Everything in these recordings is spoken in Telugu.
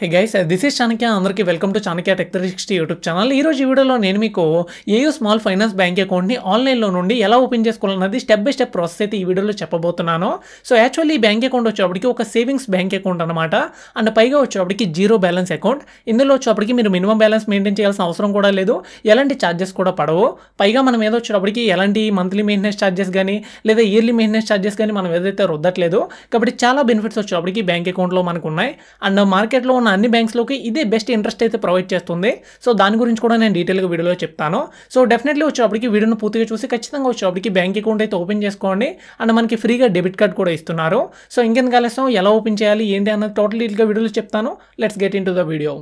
hey guys this is Chanakya అందరికీ welcome to Chanakya tech three sixty YouTube channel ఈ రోజు వీడియోలో నేను మీకు ఏయూ స్మాల్ ఫైనాన్స్ బ్యాంక్ అకౌంట్ని ఆన్లైన్లో నుండి ఎలా ఓపెన్ చేసుకోవాలన్నది స్టెప్ బై స్టెప్ ప్రాసెస్ అయితే ఈ వీడియోలో చెప్పబోతున్నాను సో యాక్చువల్లీ ఈ బ్యాంక్ అకౌంట్ వచ్చేప్పటికి ఒక సేవింగ్స్ బ్యాంక్ అకౌంట్ అనమాట అండ్ పైగా వచ్చేప్పటికి జీరో బ్యాలెన్స్ అకౌంట్ ఇందులో వచ్చేప్పటికి మీరు మినిమం బ్యాలెన్స్ మెయింటైన్ చేయాల్సిన అవసరం కూడా లేదు ఎలాంటి ఛార్జెస్ కూడా పడవు పైగా మనం ఏదో వచ్చేటప్పటికి ఎలాంటి మంత్లీ మెయింటెనెన్స్ ఛార్జెస్ కానీ లేదా ఇయర్లీ మెయింటెనెన్స్ ఛార్జెస్ కానీ మనం ఏదైతే రుద్దట్లేదు కాబట్టి చాలా బెనిఫిట్స్ వచ్చేప్పటికి బ్యాంక్ అకౌంట్లో మనకు ఉన్నాయి అండ్ మార్కెట్లో ఉన్న అన్ని బ్యాంక్స్లోకి ఇదే బెస్ట్ ఇంట్రెస్ట్ అయితే ప్రొవైడ్ చేస్తుంది సో దాని గురించి కూడా నేను డీటెయిల్గా వీడియోలో చెప్తాను సో డెఫినెట్లీ వచ్చేప్పటికి వీడియోను పూర్తిగా చూసి ఖచ్చితంగా వచ్చేప్పటికి బ్యాంక్ అకౌంట్ అయితే ఓపెన్ చేసుకోండి అండ్ మనకి ఫ్రీగా డెబిట్ కార్డ్ కూడా ఇస్తున్నారు సో ఇంకెందుకు కలుస్తాం ఎలా ఓపెన్ చేయాలి ఏంటి అన్నది టోటల్ డీటెయిల్గా వీడియోలో చెప్తాను let's get in the video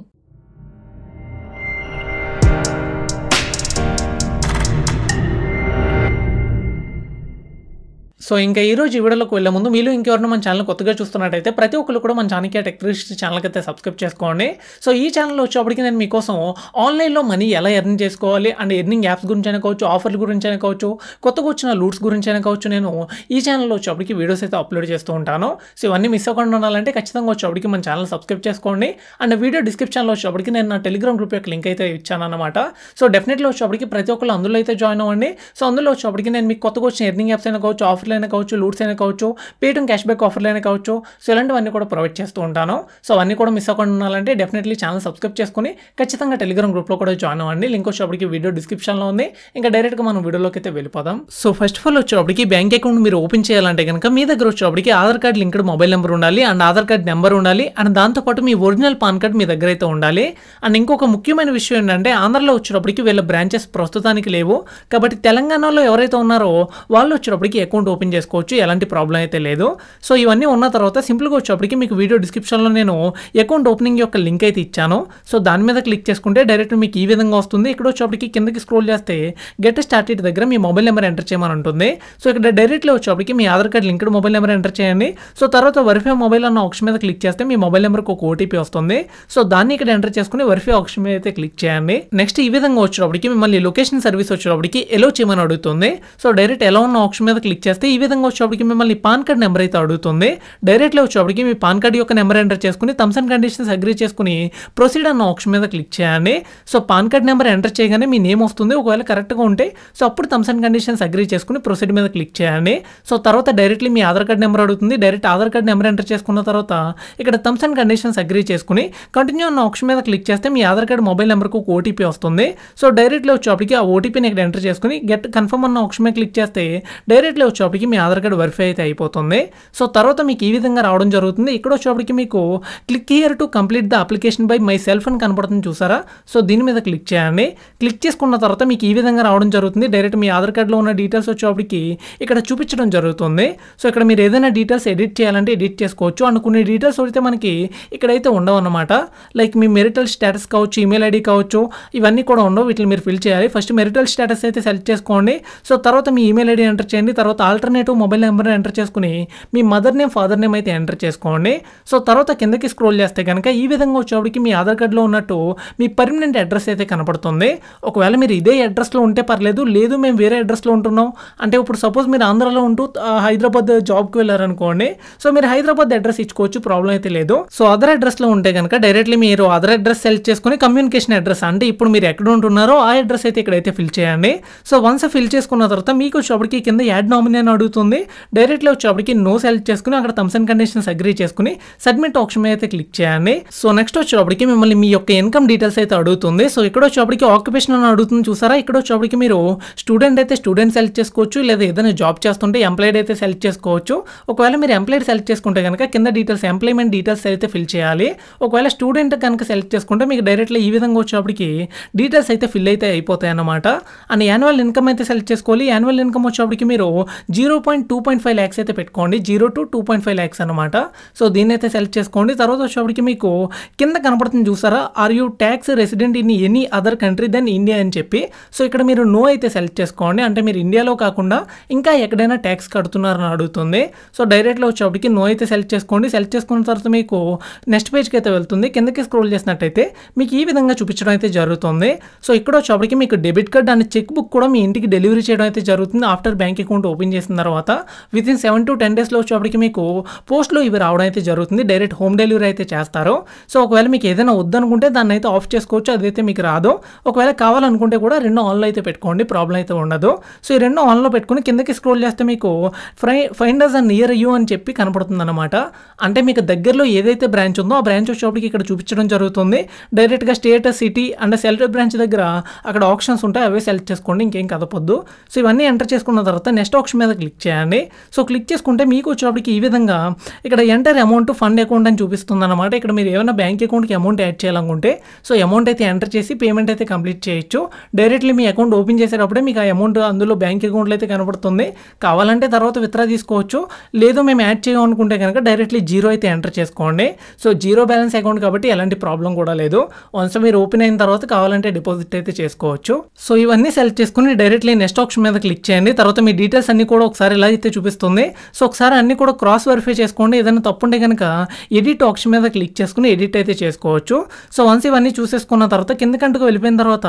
so ఇంకా ఈరోజు ఈ వీడియోలోకి వెళ్ళే ముందు మీరు ఇంకెవరైనా మన ఛానల్ కొత్తగా చూస్తున్నట్టయితే ప్రతి ఒక్కరు కూడా మన చాణక్య టెక్నిస్ట్ ఛానల్కి అయితే సబ్స్క్రైబ్ చేసుకోండి సో ఈ ఛానల్ వచ్చేప్పటికి నేను మీకోసం ఆన్లైన్లో మనీ ఎలా ఎర్న్ చేసుకోవాలి అండ్ ఎర్నింగ్ యాప్స్ గురించి అయినా కావచ్చు ఆఫర్ల గురించి అయినా కావచ్చు కొత్తగా వచ్చిన లూట్స్ గురించి అయినా కావచ్చు నేను ఈ ఛానల్లో వచ్చేప్పటికి వీడియోస్ అయితే అప్లోడ్ చేస్తూ ఉంటాను సో ఇవన్నీ మిస్ అవ్వకుండా ఉండాలంటే ఖచ్చితంగా వచ్చేప్పటికి మన ఛానల్ సబ్స్క్రైబ్ చేసుకోండి అండ్ వీడియో డిస్క్రిప్షన్లో వచ్చేప్పటికి నేను నా టెలిగ్రామ్ గ్రూప్ యొక్క లింక్ అయితే ఇచ్చాను అనమాట సో డెఫినెట్లీ వచ్చేప్పటికి ప్రతి ఒక్కరు అందులో అయితే జాయిన్ అవ్వండి సో అందులో వచ్చేప్పటికి నేను మీకు కొత్తగా వచ్చిన ఎర్నింగ్ యాప్స్ అయినా కావచ్చు ఆఫర్ అయినా కావచ్చు లూట్స్ అయినా కావచ్చు పేటీఎం క్యాష్ బ్యాక్ ఆఫర్లు అయినా కావచ్చు సో ఇలాంటివన్నీ కూడా ప్రొవైడ్ చేస్తూ ఉంటాను సో అవన్నీ కూడా మిస్ అవ్వకుండా ఉండాలంటే డెఫినెట్లీ ఛానల్ సబ్స్క్రైబ్ చేసుకుని ఖచ్చితంగా టెలిగ్రామ్ గ్రూప్లో కూడా జాయిన్ అవ్వండి లింక్ వచ్చేప్పటికి వీడియో డిస్క్రిప్షన్లో ఉంది ఇంకా డైరెక్ట్గా మనం వీడియోలోకి అయితే వెళ్ళిపోదాం సో ఫస్ట్ ఆఫ్ ఆల్ వచ్చేప్పటికి బ్యాంక్ అకౌంట్ మీరు ఓపెన్ చేయాలంటే కనుక మీ దగ్గర వచ్చేప్పటికి Aadhaar card linked mobile number ఉండాలి అండ్ ఆధార్ కార్డ్ నెంబర్ ఉండాలి అండ్ దాంతోపాటు మీ ఒరిజినల్ పాన్ కార్డ్ మీ దగ్గర అయితే ఉండాలి అండ్ ఇంకొక ముఖ్యమైన విషయం ఏంటంటే ఆంధ్రలో వచ్చేటప్పటికి వీళ్ళ బ్రాంచెస్ ప్రస్తుతానికి లేవు కాబట్టి తెలంగాణలో ఎవరైతే ఉన్నారో వాళ్ళు వచ్చేటప్పటికి అకౌంట్ ఓపెన్ ఓపెన్ చేసుకోవచ్చు ఎలాంటి ప్రాబ్లం అయితే లేదు సో ఇవన్నీ ఉన్న తర్వాత సింపుల్గా వచ్చేప్పటికి మీకు వీడియో డిస్క్రిప్షన్లో నేను అకౌంట్ ఓపెనింగ్ యొక్క లింక్ అయితే ఇచ్చాను సో దాని మీద క్లిక్ చేసుకుంటే డైరెక్ట్ మీకు ఈ విధంగా వస్తుంది ఇక్కడ వచ్చేప్పటికి కిందకి స్క్రోల్ చేస్తే గెట్ స్టార్టెడ్ దగ్గర మీ మొబైల్ నెంబర్ ఎంటర్ చేయమని ఉంటుంది సో ఇక్కడ డైరెక్ట్లో వచ్చేప్పటికి మీ Aadhaar card linked mobile number enter చేయండి సో తర్వాత వెరిఫై మొబైల్ అన్న ఆప్షన్ మీద క్లిక్ చేస్తే మీ మొబైల్ నెంబర్కి ఒక ఓటీపీ వస్తుంది సో దాన్ని ఇక్కడ ఎంటర్ చేసుకుని వెరిఫై ఆప్షన్ మీద అయితే క్లిక్ చేయండి నెక్స్ట్ ఈ విధంగా వచ్చేటప్పటికి మిమ్మల్ని లొకేషన్ సర్వీస్ వచ్చేటప్పటికి ఎలో చేయమని అడుగుతుంది సో డైరెక్ట్ ఎలా ఉన్న ఆప్షన్ మీద క్లిక్ చేస్తే ఈ విధంగా వచ్చేప్పటికి మిమ్మల్ని పాన్ కార్డ్ నెంబర్ అయితే అడుగుతుంది డైరెక్ట్లీ వచ్చేప్పటికి మీ పాన్ కార్డ్ యొక్క నెంబర్ ఎంటర్ చేసుకుని థమ్స్ అండ్ కండిషన్స్ అగ్రీ చేసుకుని ప్రొసీడ్ అన్న ఆప్షన్ మీద క్లిక్ చేయండి so PAN card number enter చేయగానే మీ నేమ్ వస్తుంది ఒకవేళ కరెక్ట్గా ఉంటే సో అప్పుడు థమ్స్ అండ్ కండిషన్స్ అగ్రీ చేసుకుని ప్రొసీడ్ మీద క్లిక్ చేయండి సో తర్వాత డైరెక్ట్లీ మీ ఆధార్ కార్డ్ నెంబర్ అడుగుతుంది direct Aadhaar card number enter చేసుకున్న తర్వాత ఇక్కడ థమ్స్ అండ్ కండిషన్స్ అగ్రీ చేసుకుని కంటిన్యూ అన్న ఆప్షన్ మీద క్లిక్ చేస్తే మీ ఆధార్ కార్డ్ మొబైల్ నెంబర్కు ఒక ఓటీపీ వస్తుంది సో డైరెక్ట్లో వచ్చేప్పటికి ఆ ఓటీపీని ఇక్కడ ఎంటర్ చేసుకుని గెట్ కన్ఫర్మ్ అన్న ఆప్షన్ మీద క్లిక్ చేస్తే డైరెక్ట్లో వచ్చేప్పటికి వచ్చేటప్పటికి మీ ఆధార్ కార్డ్ వెరిఫై అయితే అయిపోతుంది సో తర్వాత మీకు ఈ విధంగా రావడం జరుగుతుంది ఇక్కడ వచ్చేటప్పటికి మీకు click here to complete the application by myself అని కనపడుతుంది చూసారా సో దీని మీద క్లిక్ చేయండి క్లిక్ చేసుకున్న తర్వాత మీకు ఈ విధంగా రావడం జరుగుతుంది డైరెక్ట్ మీ ఆధార్ కార్డులో ఉన్న డీటెయిల్స్ వచ్చేటప్పటికి ఇక్కడ చూపించడం జరుగుతుంది సో ఇక్కడ మీరు ఏదైనా డీటెయిల్స్ ఎడిట్ చేయాలంటే ఎడిట్ చేసుకోవచ్చు అండ్ కొన్ని డీటెయిల్స్ అయితే మనకి ఇక్కడైతే ఉండవు అనమాట లైక్ మీ మెరిటల్ స్టేటస్ కావచ్చు ఈమెయిల్ ఐడి కావచ్చు ఇవన్నీ కూడా ఉండవు వీటిని మీరు ఫిల్ చేయాలి ఫస్ట్ మెరిటల్ స్టేటస్ అయితే సెలెక్ట్ చేసుకోండి సో తర్వాత మీ ఈమెయిల్ ఐడి ఎంటర్ చేయండి తర్వాత all alternative mobile number enter చేసుకుని మీ మదర్ నేమ్ ఫాదర్ నేమ్ అయితే ఎంటర్ చేసుకోండి సో తర్వాత కిందకి స్క్రోల్ చేస్తే కనుక ఈ విధంగా వచ్చేవాడికి మీ ఆధార్ కార్డులో ఉన్నట్టు మీ పర్మనెంట్ అడ్రస్ అయితే కనపడుతుంది ఒకవేళ మీరు ఇదే అడ్రస్లో ఉంటే పర్లేదు లేదు మేము వేరే అడ్రస్లో ఉంటున్నాం అంటే ఇప్పుడు సపోజ్ మీరు ఆంధ్రాలో ఉంటూ హైదరాబాద్ జాబ్కి వెళ్ళారనుకోండి సో మీరు హైదరాబాద్ అడ్రస్ ఇచ్చుకోవచ్చు ప్రాబ్లం అయితే లేదు సో అదర్ అడ్రస్లో ఉంటే కనుక డైరెక్ట్లీ మీరు అదర్ అడ్రస్ సెలెక్ట్ చేసుకుని కమ్యూనికేషన్ అడ్రస్ అంటే ఇప్పుడు మీరు ఎక్కడ ఉంటున్నారో ఆ అడ్రస్ అయితే ఇక్కడైతే ఫిల్ చేయండి సో వన్స్ ఫిల్ చేసుకున్న తర్వాత మీకు షాప్కి కింద యాడ్ నామినే అడుగుతుంది డైరెక్ట్లో వచ్చేప్పటికి నో సెలెక్ట్ చేసుకుని అక్కడ థమ్స్ అండ్ కండిషన్స్ అగ్రీ చేసుకుని సబ్మిట్ ఆప్షన్ మీద అయితే క్లిక్ చేయండి సో నెక్స్ట్ వచ్చేప్పటికి మిమ్మల్ని మీ యొక్క ఇన్కమ్ డీటెయిల్స్ అయితే అడుగుతుంది సో ఇక్కడ వచ్చేప్పటికి ఆక్యుపేషన్ అని అడుగుతుంది చూసారా ఇక్కడ వచ్చేప్పటికి మీరు స్టూడెంట్ అయితే స్టూడెంట్ సెలెక్ట్ చేసుకోవచ్చు లేదా ఏదైనా జాబ్ చేస్తుంటే ఎంప్లాయిడ్ అయితే సెలెక్ట్ చేసుకోవచ్చు ఒకవేళ మీరు ఎంప్లాయిడ్ సెలెక్ట్ చేసుకుంటే కనుక కింద డీటెయిల్స్ ఎంప్లాయ్మెంట్ డీటెయిల్స్ అయితే ఫిల్ చేయాలి ఒకవేళ స్టూడెంట్ కనుక సెలెక్ట్ చేసుకుంటే మీకు డైరెక్ట్లీ ఈ విధంగా వచ్చేప్పటికి డీటెయిల్స్ అయితే ఫిల్ అయితే అయిపోతాయి అన్నమాట అండ్ యాన్యువల్ ఇన్కమ్ అయితే సెలెక్ట్ చేసుకోవాలి యాన్యువల్ ఇన్కమ్ వచ్చేప్పటికి మీరు zero zero point two point five lakhs అయితే పెట్టుకోండి zero to two point five lakhs అనమాట సో దీన్ని అయితే సెలెక్ట్ చేసుకోండి తర్వాత వచ్చేప్పటికి మీకు కింద కనపడుతుంది చూసారా are you tax resident in any other country then India అని చెప్పి సో ఇక్కడ మీరు నో అయితే సెలెక్ట్ చేసుకోండి అంటే మీరు ఇండియాలో కాకుండా ఇంకా ఎక్కడైనా ట్యాక్స్ కడుతున్నారని అడుగుతుంది సో డైరెక్ట్లో వచ్చేప్పటికి నో అయితే సెలెక్ట్ చేసుకోండి సెలెక్ట్ చేసుకున్న తర్వాత మీకు నెక్స్ట్ పేజ్కి అయితే వెళ్తుంది కిందకి స్క్రోల్ చేసినట్టయితే మీకు ఈ విధంగా చూపించడం అయితే జరుగుతుంది సో ఇక్కడ వచ్చేప్పటికి మీకు డెబిట్ కార్డ్ అనే చెక్ బుక్ కూడా మీ ఇంటికి డెలివరీ చేయడం అయితే జరుగుతుంది ఆఫ్టర్ బ్యాంక్ అకౌంట్ ఓపెన్ చేసిన చేసిన తర్వాత within seven to ten డేస్లో వచ్చేప్పటికి మీకు పోస్ట్లో ఇవి రావడం అయితే జరుగుతుంది డైరెక్ట్ హోమ్ డెలివరీ అయితే చేస్తారు సో ఒకవేళ మీకు ఏదైనా వద్దనుకుంటే దాన్ని అయితే ఆఫ్ చేసుకోవచ్చు అదైతే మీకు రాదు ఒకవేళ కావాలనుకుంటే కూడా రెండు ఆన్లో అయితే పెట్టుకోండి ప్రాబ్లం అయితే ఉండదు సో ఈ రెండు ఆన్లో పెట్టుకుని కిందకి స్క్రోల్ చేస్తే మీకు fry finders and near you అని చెప్పి కనపడుతుంది అనమాట అంటే మీకు దగ్గరలో ఏదైతే బ్రాంచ్ ఉందో ఆ బ్రాంచ్ వచ్చేప్పటికి ఇక్కడ చూపించడం జరుగుతుంది డైరెక్ట్గా state city and selected branch దగ్గర అక్కడ ఆప్షన్స్ ఉంటాయి అవే సెలెక్ట్ చేసుకోండి ఇంకేం కదపొద్దు సో ఇవన్నీ ఎంటర్ చేసుకున్న తర్వాత నెక్స్ట్ ఆప్షన్ మీద క్లిక్ చేయండి సో క్లిక్ చేసుకుంటే మీకు వచ్చేటప్పటికి ఈ విధంగా ఇక్కడ ఎంటర్ అమౌంట్ ఫండ్ అకౌంట్ అని చూపిస్తుంది అనమాట ఇక్కడ మీరు ఏమైనా బ్యాంక్ అకౌంట్కి అమౌంట్ యాడ్ చేయాలనుకుంటే సో అమౌంట్ అయితే ఎంటర్ చేసి పేమెంట్ అయితే కంప్లీట్ చేయొచ్చు డైరెక్ట్లీ మీ అకౌంట్ ఓపెన్ చేసేటప్పుడే మీకు ఆ అమౌంట్ అందులో బ్యాంక్ అకౌంట్లో అయితే కనబడుతుంది కావాలంటే తర్వాత విత్డ్రా తీసుకోవచ్చు లేదు మేము యాడ్ చేయాలనుకుంటే కనుక డైరెక్ట్లీ జీరో అయితే ఎంటర్ చేసుకోండి సో జీరో బ్యాలెన్స్ అకౌంట్ కాబట్టి ఎలాంటి ప్రాబ్లం కూడా లేదు వన్స్ మీరు ఓపెన్ అయిన తర్వాత కావాలంటే డిపాజిట్ అయితే చేసుకోవచ్చు సో ఇవన్నీ సెలెక్ట్ చేసుకుని డైరెక్ట్లీ నెక్స్ట్ ఆప్షన్ మీద క్లిక్ చేయండి తర్వాత మీ డీటెయిల్స్ అన్ని కూడా ఒకసారి ఇలా అయితే చూపిస్తుంది సో ఒకసారి అన్నీ కూడా క్రాస్ వెరిఫై చేసుకోండి ఏదైనా తప్పుంటే కనుక ఎడిట్ ఆప్షన్ మీద క్లిక్ చేసుకుని ఎడిట్ అయితే చేసుకోవచ్చు సో వన్స్ ఇవన్నీ చూసేసుకున్న తర్వాత కిందకంటకు వెళ్ళిపోయిన తర్వాత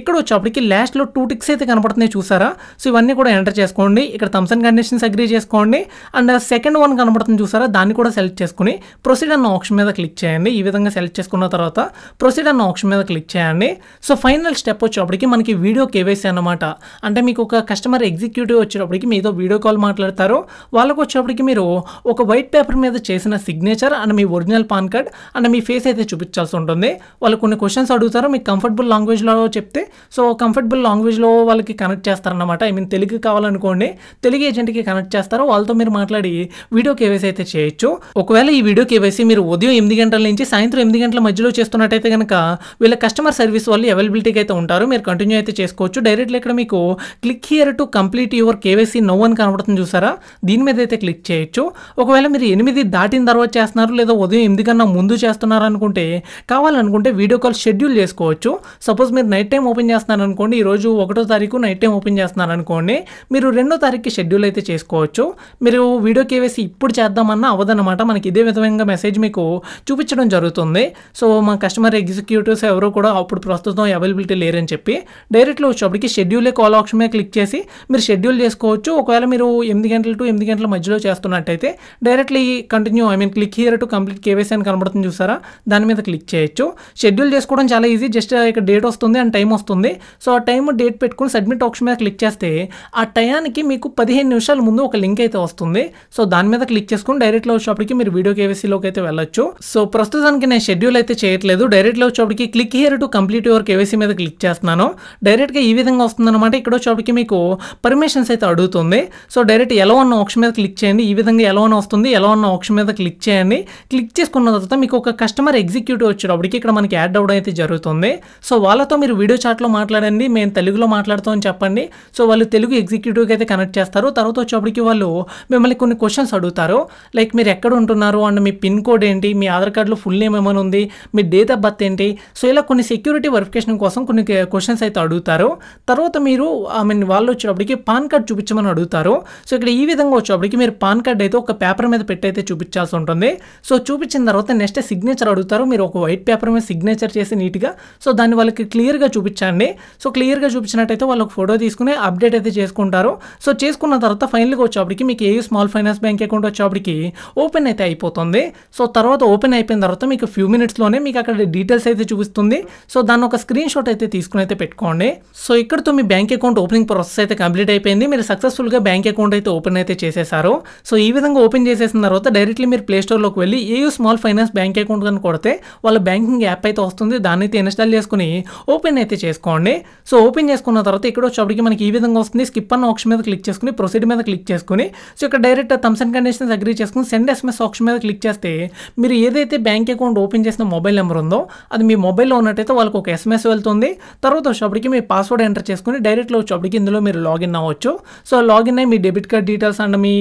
ఇక్కడ వచ్చేప్పటికి లాస్ట్లో టూ టిక్స్ అయితే కనపడుతున్నాయి చూసారా సో ఇవన్నీ కూడా ఎంటర్ చేసుకోండి ఇక్కడ థమ్స్ అండ్ కండిషన్స్ అగ్రీ చేసుకోండి అండ్ సెకండ్ వన్ కనబడుతుంది చూసారా దాన్ని కూడా సెలెక్ట్ చేసుకుని ప్రొసీడ్ అన్న ఆప్షన్ మీద క్లిక్ చేయండి ఈ విధంగా సెలెక్ట్ చేసుకున్న తర్వాత ప్రొసీడ్ అన్న ఆప్షన్ మీద క్లిక్ చేయండి సో ఫైనల్ స్టెప్ వచ్చేప్పటికి మనకి వీడియో కేవైసీ అనమాట అంటే మీకు ఒక కస్టమర్ ఎగ్జిక్యూటివ్ వచ్చేటప్పటికి మీతో వీడియో కాల్ మాట్లాడతారో వాళ్ళకు వచ్చేప్పటికి మీరు ఒక వైట్ పేపర్ మీద చేసిన సిగ్నేచర్ అండ్ మీ ఒరిజినల్ పాన్ కార్డ్ అండ్ మీ ఫేస్ అయితే చూపించాల్సి ఉంటుంది వాళ్ళు కొన్ని క్వశ్చన్స్ అడుగుతారు మీకు కంఫర్టబుల్ లాంగ్వేజ్లో చెప్తే సో కంఫర్టబుల్ లాంగ్వేజ్లో వాళ్ళకి కనెక్ట్ చేస్తారన్నమాట ఐ మీన్ తెలుగు కావాలనుకోండి తెలుగు ఏజెంట్కి కనెక్ట్ చేస్తారో వాళ్ళతో మీరు మాట్లాడి వీడియో కేవైసీ అయితే చేయొచ్చు ఒకవేళ ఈ వీడియో కేవైసీ మీరు ఉదయం ఎనిమిది గంటల నుంచి సాయంత్రం ఎనిమిది గంటల మధ్యలో చేస్తున్నట్టయితే కనుక వీళ్ళ కస్టమర్ సర్వీస్ వాళ్ళు అవైలబిలిటీకి అయితే ఉంటారు మీరు కంటిన్యూ అయితే చేసుకోవచ్చు డైరెక్ట్లీ ఇక్కడ మీకు click here to complete your KYC now అని కనబడుతుంది చూసారా దీని మీద అయితే క్లిక్ చేయొచ్చు ఒకవేళ మీరు ఎనిమిది దాటిన తర్వాత చేస్తున్నారు లేదా ఉదయం ఎనిమిది కన్నా ముందు చేస్తున్నారు అనుకుంటే కావాలనుకుంటే వీడియో కాల్ షెడ్యూల్ చేసుకోవచ్చు సపోజ్ మీరు నైట్ టైం ఓపెన్ చేస్తున్నారు అనుకోండి ఈరోజు ఒకటో తారీఖు నైట్ టైం ఓపెన్ చేస్తున్నారు అనుకోండి మీరు రెండో తారీఖుకి షెడ్యూల్ అయితే చేసుకోవచ్చు మీరు వీడియో కేవేసి ఇప్పుడు చేద్దామన్నా అవ్వదన్నమాట మనకి ఇదే విధంగా మెసేజ్ మీకు చూపించడం జరుగుతుంది సో మా కస్టమర్ ఎగ్జిక్యూటివ్స్ ఎవరు కూడా అప్పుడు ప్రస్తుతం అవైలబిలిటీ లేరని చెప్పి డైరెక్ట్లో వచ్చేప్పటికి షెడ్యూలే కాల్ ఆప్షన్ మీద క్లిక్ చేసి మీరు షెడ్యూల్ చేసుకోవచ్చు ఒక ఒకవేళ మీరు ఎనిమిది గంటల టు ఎనిమిది గంటల మధ్యలో చేస్తున్నట్టయితే directly continue I mean click here to complete KYC అని కనబడుతుంది చూసారా దాని మీద క్లిక్ చేయొచ్చు షెడ్యూల్ చేసుకోవడం చాలా ఈజీ జస్ట్ ఇక్కడ డేట్ వస్తుంది అండ్ టైం వస్తుంది సో ఆ టైం డేట్ పెట్టుకుని సబ్మిట్ ఆప్షన్ మీద క్లిక్ చేస్తే ఆ టయానికి మీకు పదిహేను నిమిషాల ముందు ఒక లింక్ అయితే వస్తుంది సో దాని మీద క్లిక్ చేసుకుని డైరెక్ట్ లో షాప్కి మీరు వీడియో కేవైసీలోకి అయితే వెళ్ళొచ్చు సో ప్రస్తుతానికి నేను షెడ్యూల్ అయితే చేయట్లేదు డైరెక్ట్ లో షాప్కి click here to complete your KYC మీద క్లిక్ చేస్తున్నాను డైరెక్ట్గా ఈ విధంగా వస్తుందన్నమాట ఇక్కడ షాప్కి మీకు పర్మిషన్స్ అయితే అడుగుతుంది సో డైరెక్ట్ ఎలా ఉన్న ఆప్షన్ మీద క్లిక్ చేయండి ఈ విధంగా ఎలా ఉన్న వస్తుంది ఎలా ఉన్న ఆప్షన్ మీద క్లిక్ చేయండి క్లిక్ చేసుకున్న తర్వాత మీకు ఒక కస్టమర్ ఎగ్జిక్యూటివ్ వచ్చేటప్పటికి ఇక్కడ మనకి యాడ్ అవ్వడం అయితే జరుగుతుంది సో వాళ్ళతో మీరు వీడియో చాట్లో మాట్లాడండి మేము తెలుగులో మాట్లాడుతామని చెప్పండి సో వాళ్ళు తెలుగు ఎగ్జిక్యూటివ్కి అయితే కనెక్ట్ చేస్తారు తర్వాత వచ్చేప్పటికి వాళ్ళు మిమ్మల్ని కొన్ని క్వశ్చన్స్ అడుగుతారు లైక్ మీరు ఎక్కడ ఉంటున్నారు అండ్ మీ పిన్ కోడ్ ఏంటి మీ ఆధార్ కార్డులో ఫుల్ నేమ్ ఏమైనా ఉంది మీ డేట్ ఆఫ్ బర్త్ ఏంటి సో ఇలా కొన్ని సెక్యూరిటీ వెరిఫికేషన్ కోసం కొన్ని క్వశ్చన్స్ అయితే అడుగుతారు తర్వాత మీరు ఐ మీన్ వాళ్ళు వచ్చేటప్పటికి పాన్ కార్డ్ చూపించమని అడుగుతారు అడుగుతారు సో ఇక్కడ ఈ విధంగా వచ్చేప్పటికి మీరు పాన్ కార్డ్ అయితే ఒక పేపర్ మీద పెట్టయితే చూపించాల్సి ఉంటుంది సో చూపించిన తర్వాత నెక్స్ట్ సిగ్నేచర్ అడుగుతారు మీరు ఒక వైట్ పేపర్ మీద సిగ్నేచర్ చేసి నీట్గా సో దాన్ని వాళ్ళకి క్లియర్గా చూపించండి సో క్లియర్గా చూపించినట్టయితే వాళ్ళు ఫోటో తీసుకుని అప్డేట్ అయితే చేసుకుంటారు సో చేసుకున్న తర్వాత ఫైనల్గా వచ్చేప్పటికి మీకు ఏ స్మాల్ ఫైనాన్స్ బ్యాంక్ అకౌంట్ వచ్చేప్పటికి ఓపెన్ అయితే అయిపోతుంది సో తర్వాత ఓపెన్ అయిపోయిన తర్వాత మీకు ఫ్యూ మినిట్స్లోనే మీకు అక్కడ డీటెయిల్స్ అయితే చూపిస్తుంది సో దాన్ని ఒక స్క్రీన్ షాట్ అయితే తీసుకుని అయితే పెట్టుకోండి సో ఇక్కడతో మీ బ్యాంక్ అకౌంట్ ఓపెనింగ్ ప్రాసెస్ అయితే కంప్లీట్ అయిపోయింది మీరు సక్సెస్ఫుల్గా డైరెక్ట్గా బ్యాంక్ అకౌంట్ అయితే ఓపెన్ అయితే చేసేసారు సో ఈ విధంగా ఓపెన్ చేసేసిన తర్వాత డైరెక్ట్లీ మీరు ప్లేస్టోర్లోకి వెళ్ళి ఏ స్మాల్ ఫైనాన్స్ బ్యాంక్ అకౌంట్ కానీ కొడితే వాళ్ళ బ్యాంకింగ్ యాప్ అయితే వస్తుంది దాన్ని అయితే ఇన్స్టాల్ చేసుకుని ఓపెన్ అయితే చేసుకోండి సో ఓపెన్ చేసుకున్న తర్వాత ఇక్కడ వచ్చేప్పటికి మనకి ఈ విధంగా వస్తుంది స్కిప్ అన్న ఆప్షన్ మీద క్లిక్ చేసుకుని ప్రొసీడ్ మీద క్లిక్ చేసుకుని సో ఇక్కడ direct terms and conditions agree చేసుకుని సెండ్ ఎస్ఎంఎస్ ఆప్షన్ మీద క్లిక్ చేస్తే మీరు ఏదైతే బ్యాంక్ అకౌంట్ ఓపెన్ చేసిన మొబైల్ నెంబర్ ఉందో అది మీ మొబైల్లో ఉన్నట్టయితే వాళ్ళకి ఒక ఎస్ఎంఎస్ వెళ్తుంది తర్వాత వచ్చేప్పటికి మీ పాస్వర్డ్ ఎంటర్ చేసుకుని డైరెక్ట్లో వచ్చేప్పటికి ఇందులో మీరు లాగిన్ అవ్వచ్చు సో లాగిన్ లాగిన్ మీ డెబిట్ కార్డ్ డీటెయిల్స్ అండ్ మీ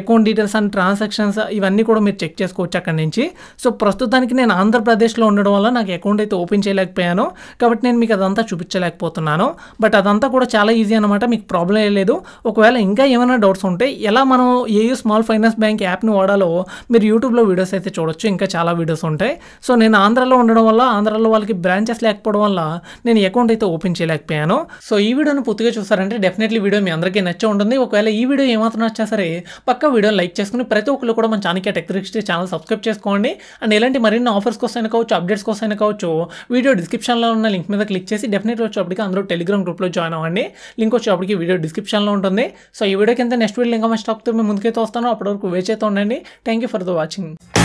అకౌంట్ డీటెయిల్స్ అండ్ ట్రాన్సాక్షన్స్ ఇవన్నీ కూడా మీరు చెక్ చేసుకోవచ్చు అక్కడ నుంచి సో ప్రస్తుతానికి నేను ఆంధ్రప్రదేశ్లో ఉండడం వల్ల నాకు అకౌంట్ అయితే ఓపెన్ చేయలేకపోయాను కాబట్టి నేను మీకు అదంతా చూపించలేకపోతున్నాను బట్ అదంతా కూడా చాలా ఈజీ అనమాట మీకు ప్రాబ్లం లేదు ఒకవేళ ఇంకా ఏమైనా డౌట్స్ ఉంటే ఎలా మనం ఏయూ స్మాల్ ఫైనాన్స్ బ్యాంక్ యాప్ని వాడాలో మీరు యూట్యూబ్లో వీడియోస్ అయితే చూడొచ్చు ఇంకా చాలా వీడియోస్ ఉంటాయి సో నేను ఆంధ్రాలో ఉండడం వల్ల ఆంధ్రాలో వాళ్ళకి బ్రాంచెస్ లేకపోవడం వల్ల నేను అకౌంట్ అయితే ఓపెన్ చేయలేకపోయాను సో ఈ వీడియోని పూర్తిగా చూసారంటే డెఫినెట్లీ వీడియో మీ అందరికీ నచ్చే ఉంటుంది ఒక ఒకవేళ ఈ వీడియో ఏమాత్రం వచ్చినా సరే పక్క వీడియోని లైక్ చేసుకుని ప్రతి ఒక్కరు కూడా మన చానికే టెక్ రిక్స్టీ ఛానల్ సబ్స్క్రైబ్ చేసుకోండి అండ్ ఇలాంటి మరిన్ని ఆఫర్స్ కోసం అయినా కావచ్చు అప్డేట్స్ కోసం అయినా కావచ్చు వీడియో డిస్క్రిప్షన్లో ఉన్న లింక్ మీద క్లిక్ చేసి డెఫినెట్గా వచ్చేప్పటికి అందరూ టెలిగ్రామ్ గ్రూప్లో జాయిన్ అవ్వండి లింక్ వచ్చేప్పటికి వీడియో డిస్క్రిప్షన్లో ఉంటుంది సో ఈ వీడియో కింద నెక్స్ట్ వీడియో ఇంకా మంచి టాప్తో మేము ముందుకైతే వస్తాను అప్పటివరకు వేచైతే ఉండండి thank you for the watching